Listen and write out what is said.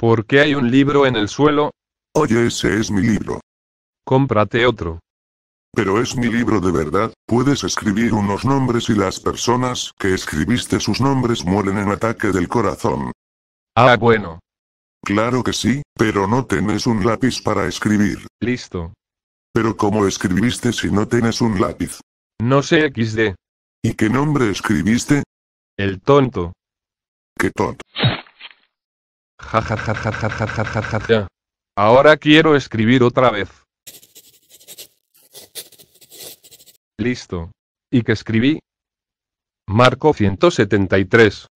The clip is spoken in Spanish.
¿Por qué hay un libro en el suelo? Oye, ese es mi libro. Cómprate otro. Pero es mi libro de verdad, puedes escribir unos nombres y las personas que escribiste sus nombres mueren en ataque del corazón. Ah, bueno. Claro que sí, pero no tenés un lápiz para escribir. Listo. Pero ¿cómo escribiste si no tienes un lápiz? No sé XD. ¿Y qué nombre escribiste? El tonto. ¿Qué tonto? Ja, Ahora quiero escribir otra vez. Listo. ¿Y qué escribí? Marco 173.